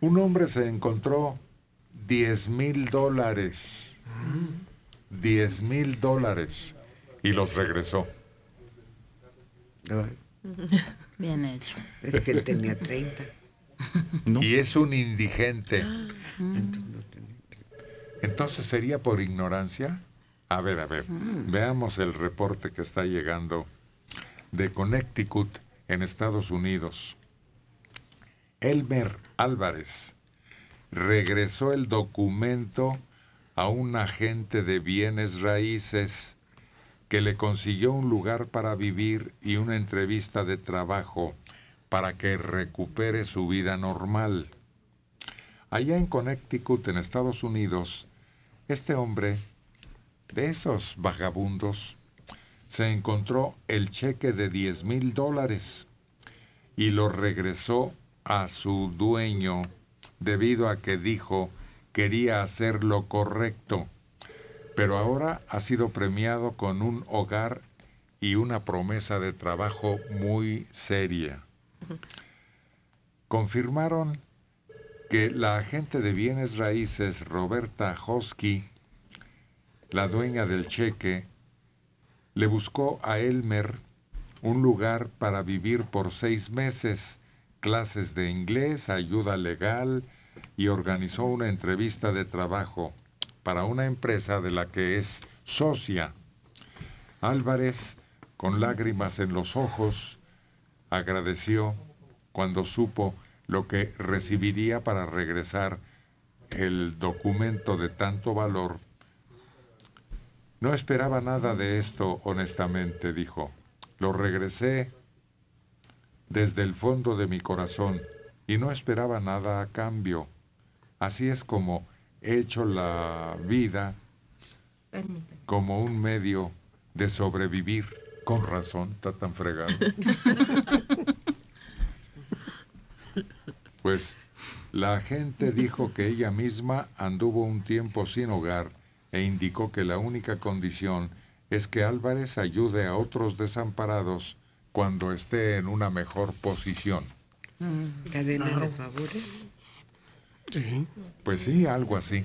Un hombre se encontró 10 mil dólares. 10 mil dólares. Y los regresó. Bien hecho. Es que él tenía 30. Y es un indigente. Mm. Entonces sería por ignorancia. A ver, a ver. Mm. Veamos el reporte que está llegando de Connecticut en Estados Unidos. Elmer Álvarez regresó el documento a un agente de bienes raíces que le consiguió un lugar para vivir y una entrevista de trabajo para que recupere su vida normal. Allá en Connecticut, en Estados Unidos, este hombre, de esos vagabundos, se encontró el cheque de 10 mil dólares y lo regresó a su dueño debido a que dijo quería hacer lo correcto, pero ahora ha sido premiado con un hogar y una promesa de trabajo muy seria. Confirmaron que la agente de bienes raíces Roberta Hosky, la dueña del cheque, le buscó a Elmer un lugar para vivir por seis meses clases de inglés, ayuda legal y organizó una entrevista de trabajo para una empresa de la que es socia. Álvarez, con lágrimas en los ojos, agradeció cuando supo lo que recibiría para regresar el documento de tanto valor. No esperaba nada de esto, honestamente, dijo. Lo regresé desde el fondo de mi corazón y no esperaba nada a cambio. Así es como he hecho la vida como un medio de sobrevivir. Con razón, está tan fregado. pues la gente dijo que ella misma anduvo un tiempo sin hogar e indicó que la única condición es que Álvarez ayude a otros desamparados cuando esté en una mejor posición. Mm. Cadena de favores. Sí. Pues sí, algo así.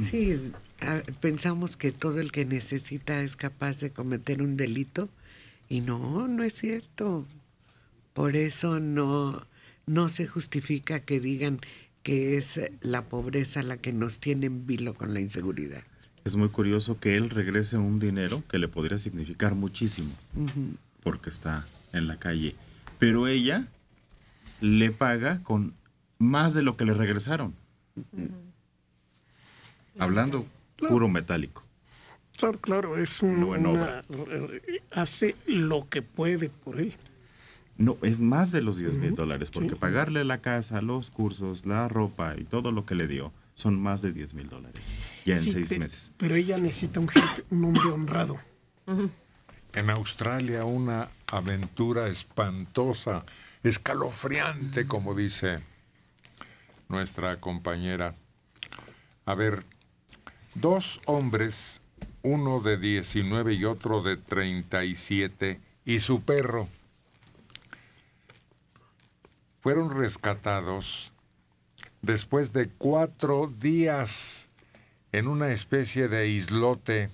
Sí. pensamos que todo el que necesita es capaz de cometer un delito y no, no es cierto. Por eso no, no se justifica que digan que es la pobreza la que nos tiene en vilo con la inseguridad es muy curioso que él regrese un dinero que le podría significar muchísimo, porque está en la calle. Pero ella le paga con más de lo que le regresaron. Hablando puro metálico. Claro, claro, es un, una, hace lo que puede por él. No, es más de los 10 mil dólares, porque pagarle la casa, los cursos, la ropa y todo lo que le dio, son más de 10 mil dólares ya en seis meses. Pero ella necesita un, hombre honrado. En Australia una aventura espantosa, escalofriante, como dice nuestra compañera. A ver, dos hombres, uno de 19 y otro de 37, y su perro, fueron rescatados después de cuatro días en una especie de islote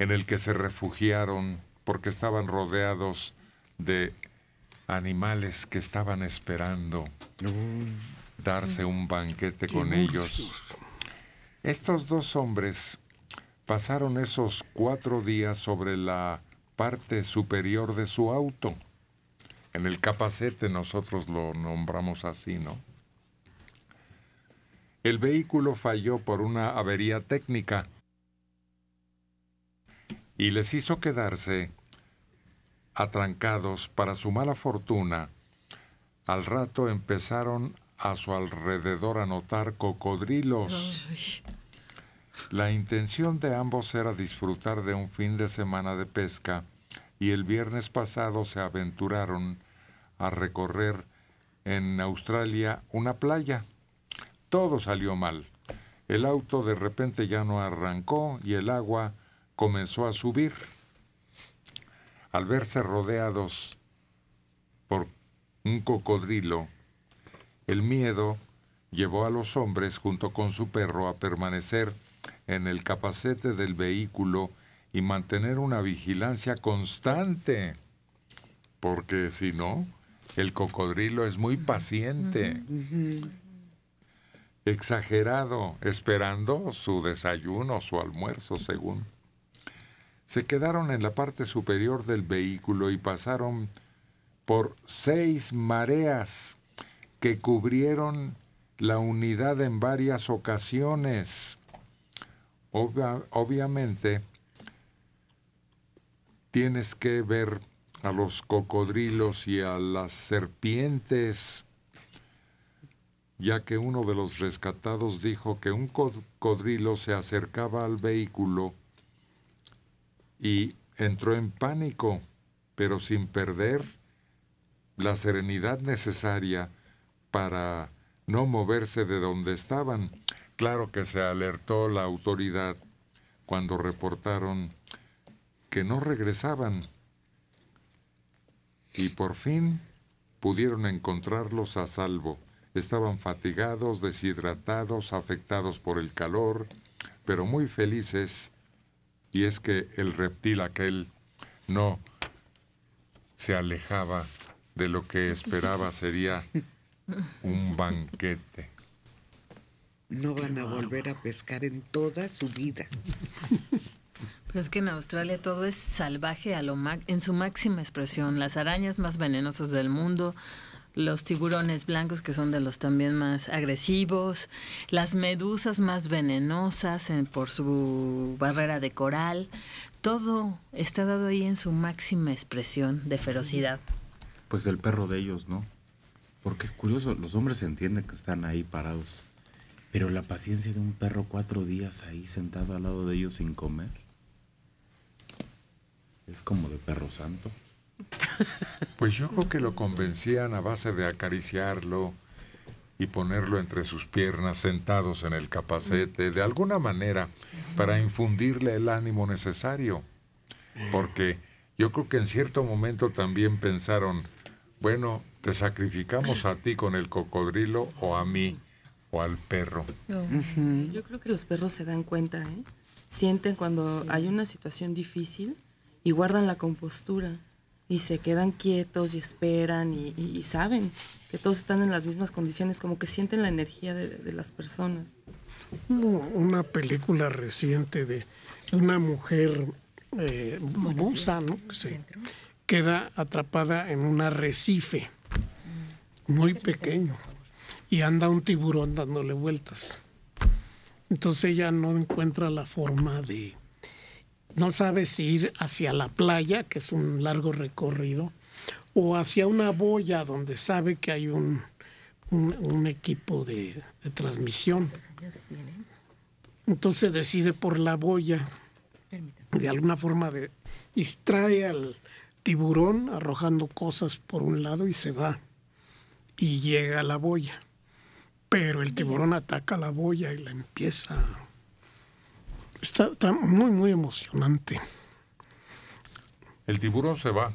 en el que se refugiaron porque estaban rodeados de animales que estaban esperando darse un banquete con ellos. Estos dos hombres pasaron esos cuatro días sobre la parte superior de su auto. En el capacete nosotros lo nombramos así, ¿no? el vehículo falló por una avería técnica y les hizo quedarse atrancados para su mala fortuna. Al rato empezaron a su alrededor a notar cocodrilos. La intención de ambos era disfrutar de un fin de semana de pesca y el viernes pasado se aventuraron a recorrer en Australia una playa todo salió mal. El auto de repente ya no arrancó y el agua comenzó a subir. Al verse rodeados por un cocodrilo, el miedo llevó a los hombres junto con su perro a permanecer en el capacete del vehículo y mantener una vigilancia constante, porque si no, el cocodrilo es muy paciente exagerado, esperando su desayuno, su almuerzo, según. Se quedaron en la parte superior del vehículo y pasaron por seis mareas que cubrieron la unidad en varias ocasiones. obviamente, tienes que ver a los cocodrilos y a las serpientes ya que uno de los rescatados dijo que un cocodrilo se acercaba al vehículo y entró en pánico, pero sin perder la serenidad necesaria para no moverse de donde estaban. Claro que se alertó la autoridad cuando reportaron que no regresaban y por fin pudieron encontrarlos a salvo. Estaban fatigados, deshidratados, afectados por el calor, pero muy felices. Y es que el reptil aquel no se alejaba de lo que esperaba sería un banquete. No van a volver a pescar en toda su vida. Pero es que en Australia todo es salvaje a lo en su máxima expresión. Las arañas más venenosas del mundo, los tiburones blancos, que son de los también más agresivos, las medusas más venenosas por su barrera de coral. Todo está dado ahí en su máxima expresión de ferocidad. Pues el perro de ellos, ¿no? Porque es curioso, los hombres entienden que están ahí parados, pero la paciencia de un perro cuatro días ahí sentado al lado de ellos sin comer es como de perro santo. Pues yo creo que lo convencían a base de acariciarlo y ponerlo entre sus piernas sentados en el capacete, de alguna manera, para infundirle el ánimo necesario. Porque yo creo que en cierto momento también pensaron, bueno, te sacrificamos a ti con el cocodrilo o a mí o al perro. yo creo que los perros se dan cuenta, ¿eh? sienten cuando hay una situación difícil y guardan la compostura y se quedan quietos y esperan y, saben que todos están en las mismas condiciones, como que sienten la energía de, las personas. una película reciente de una mujer eh, queda atrapada en un arrecife muy pequeño y anda un tiburón dándole vueltas. Entonces ella no encuentra la forma de, no sabe si ir hacia la playa, que es un largo recorrido, o hacia una boya donde sabe que hay un, equipo de, transmisión. Entonces decide por la boya. De alguna forma distrae al tiburón arrojando cosas por un lado y se va. Y llega a la boya. Pero el tiburón ataca la boya y la empieza Está, muy, muy emocionante. El tiburón se va.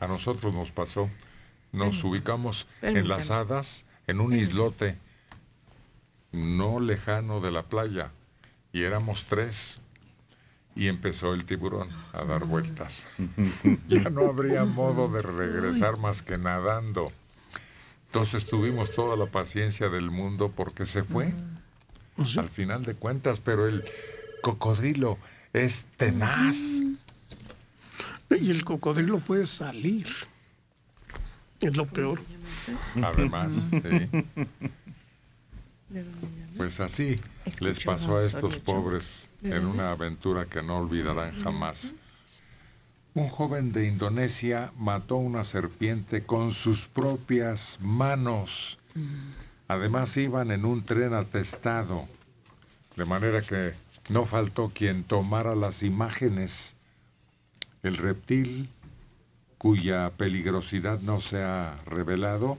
A nosotros nos pasó. Nos ubicamos en las hadas, en un islote no lejano de la playa y éramos tres. Y empezó el tiburón a dar vueltas. ya no habría modo de regresar más que nadando. Entonces tuvimos toda la paciencia del mundo porque se fue. Al final de cuentas, pero el, cocodrilo es tenaz. Mm. Y el cocodrilo puede salir. Es lo peor. Además, Pues así les pasó a estos pobres en una aventura que no olvidarán jamás. Un joven de Indonesia mató una serpiente con sus propias manos. Mm. Además iban en un tren atestado, de manera que no faltó quien tomara las imágenes. El reptil, cuya peligrosidad no se ha revelado,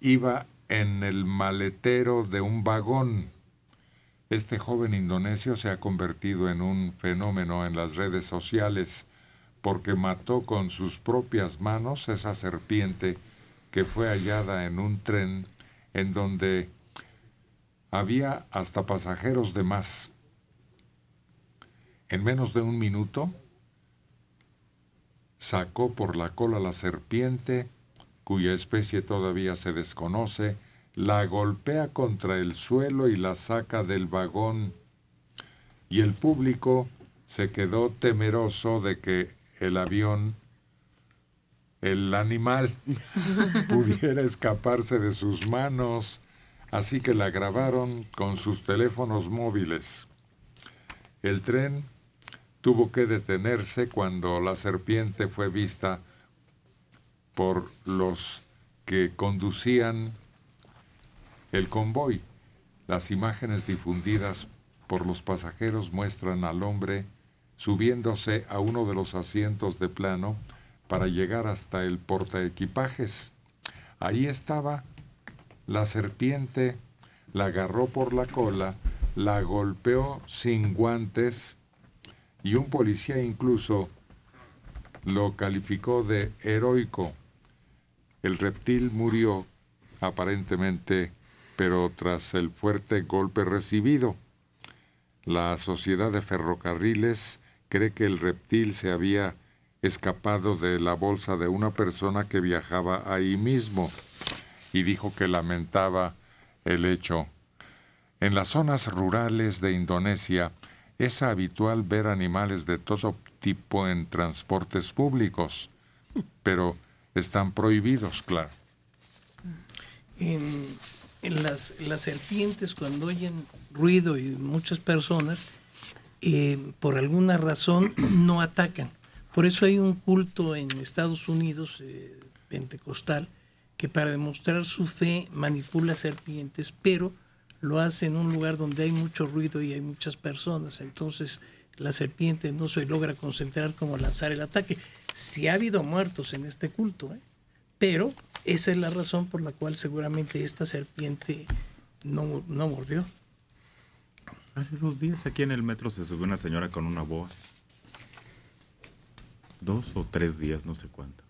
iba en el maletero de un vagón. Este joven indonesio se ha convertido en un fenómeno en las redes sociales porque mató con sus propias manos esa serpiente que fue hallada en un tren en donde había hasta pasajeros de más. En menos de un minuto sacó por la cola la serpiente, cuya especie todavía se desconoce, la golpea contra el suelo y la saca del vagón, y el público se quedó temeroso de que el avión, el animal, pudiera escaparse de sus manos, así que la grabaron con sus teléfonos móviles. El tren tuvo que detenerse cuando la serpiente fue vista por los que conducían el convoy. Las imágenes difundidas por los pasajeros muestran al hombre subiéndose a uno de los asientos de plano para llegar hasta el portaequipajes. Ahí estaba la serpiente, la agarró por la cola, la golpeó sin guantes y un policía incluso lo calificó de heroico. El reptil murió aparentemente, pero tras el fuerte golpe recibido. La sociedad de ferrocarriles cree que el reptil se había escapado de la bolsa de una persona que viajaba ahí mismo y dijo que lamentaba el hecho. En las zonas rurales de Indonesia, es habitual ver animales de todo tipo en transportes públicos, pero están prohibidos, claro. En, las, serpientes, cuando oyen ruido y muchas personas, eh, por alguna razón no atacan. Por eso hay un culto en Estados Unidos, eh, pentecostal, que para demostrar su fe manipula serpientes, pero lo hace en un lugar donde hay mucho ruido y hay muchas personas. Entonces la serpiente no se logra concentrar como lanzar el ataque. Si ha habido muertos en este culto, ¿eh? pero esa es la razón por la cual seguramente esta serpiente no, no mordió. Hace dos días aquí en el metro se subió una señora con una boa. Dos o tres días, no sé cuánto.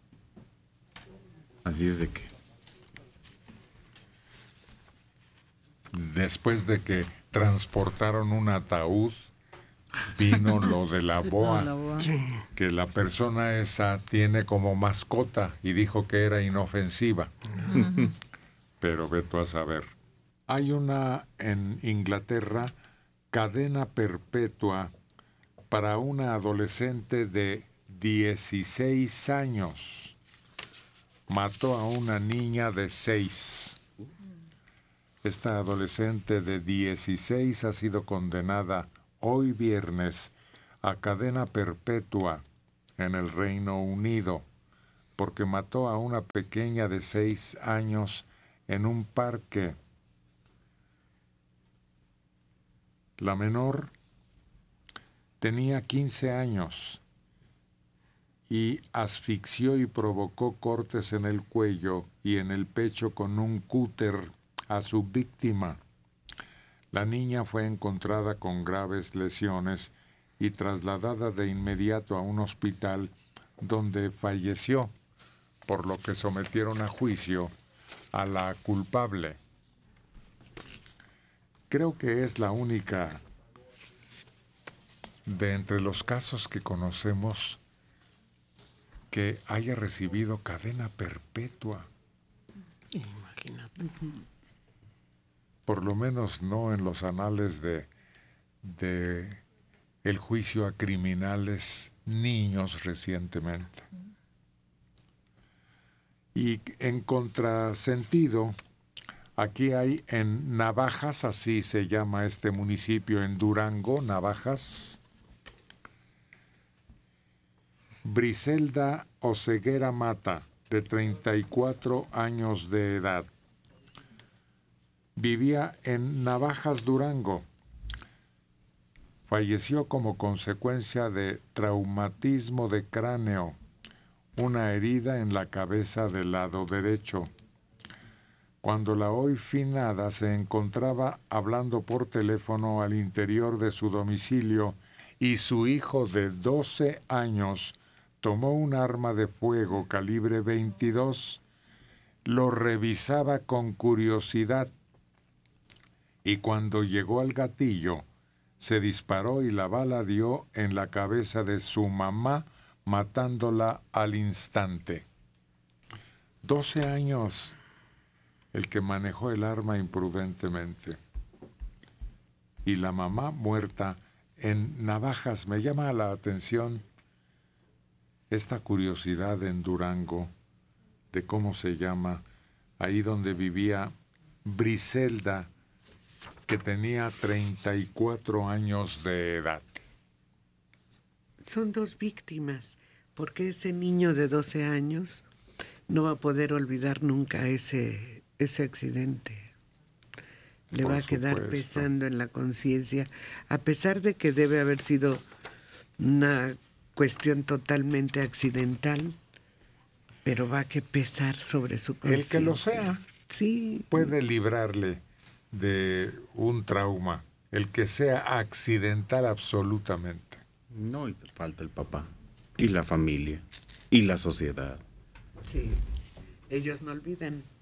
Así es de que después de que transportaron un ataúd, vino lo de la boa, que la persona esa tiene como mascota y dijo que era inofensiva. Pero ve tú a saber. Hay una en Inglaterra cadena perpetua para una adolescente de 16 años. Mató a una niña de 6. Esta adolescente de 16 ha sido condenada hoy viernes a cadena perpetua en el Reino Unido porque mató a una pequeña de 6 años en un parque. La menor tenía 15 años y asfixió y provocó cortes en el cuello y en el pecho con un cúter a su víctima. La niña fue encontrada con graves lesiones y trasladada de inmediato a un hospital donde falleció, por lo que sometieron a juicio a la culpable. Creo que es la única de entre los casos que conocemos que haya recibido cadena perpetua. Imagínate por lo menos no en los anales de, el juicio a criminales niños recientemente. Y en contrasentido, aquí hay en Navajas, así se llama este municipio en Durango, Navajas, Briselda Oseguera Mata, de 34 años de edad vivía en Navajas Durango. Falleció como consecuencia de traumatismo de cráneo, una herida en la cabeza del lado derecho. Cuando la hoy finada se encontraba hablando por teléfono al interior de su domicilio y su hijo de 12 años tomó un arma de fuego calibre 22, lo revisaba con curiosidad y cuando llegó al gatillo, se disparó y la bala dio en la cabeza de su mamá, matándola al instante. Doce años el que manejó el arma imprudentemente. Y la mamá muerta en navajas. Me llama la atención esta curiosidad en Durango de cómo se llama, ahí donde vivía Briselda, que tenía 34 años de edad. Son dos víctimas, porque ese niño de 12 años no va a poder olvidar nunca ese, ese accidente. Le va a quedar pesando en la conciencia, a pesar de que debe haber sido una cuestión totalmente accidental, pero va a que pesar sobre su conciencia. El que lo sea. Sí. Puede librarle de un trauma, el que sea accidental absolutamente. No, y te falta el papá, y la familia, y la sociedad. Sí, ellos no olviden